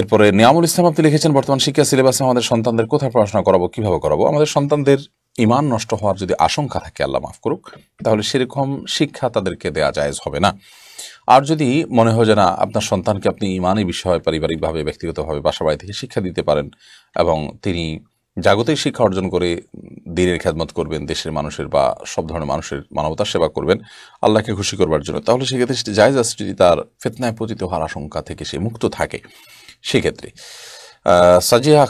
এরপরে নিয়ামুল ইসলাম আপনি লিখেছেন বর্তমান শিক্ষা সিলেবাসে আমাদের সন্তানদের কোথায় পড়াশোনা করাবো কীভাবে করাবো আমাদের সন্তানদের ইমান নষ্ট হওয়ার যদি আশঙ্কা থাকে আল্লাহ মাফ করুক তাহলে সেরকম শিক্ষা তাদেরকে দেওয়া জায়জ হবে না আর যদি মনে হয় যে না আপনার সন্তানকে আপনি ইমানই বিষয় পারিবারিকভাবে ব্যক্তিগতভাবে বাসাবাড়ি থেকে শিক্ষা দিতে পারেন এবং তিনি জাগতিক শিক্ষা অর্জন করে দিনের খেদমত করবেন দেশের মানুষের বা সব ধরনের মানুষের মানবতার সেবা করবেন আল্লাহকে খুশি করবার জন্য তাহলে সেক্ষেত্রে জায়জ আছে যদি তার ফেতনায় পতিত হওয়ার আশঙ্কা থেকে সে মুক্ত থাকে সেক্ষেত্রে সাজিয়া